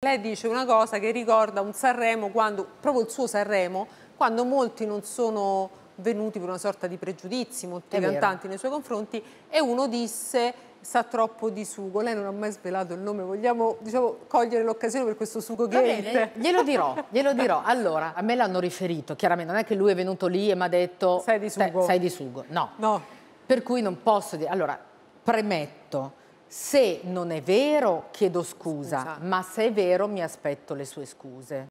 Lei dice una cosa che ricorda un Sanremo, quando, proprio il suo Sanremo, quando molti non sono venuti per una sorta di pregiudizi, molti È cantanti vero. nei suoi confronti, e uno disse sa troppo di sugo. Lei non ha mai svelato il nome, vogliamo diciamo, cogliere l'occasione per questo sugo che Bene, glielo dirò, glielo dirò. Allora, a me l'hanno riferito, chiaramente, non è che lui è venuto lì e mi ha detto... Sai di sugo. Sai di sugo, no. no. Per cui non posso dire... Allora, premetto se non è vero chiedo scusa, scusa, ma se è vero mi aspetto le sue scuse.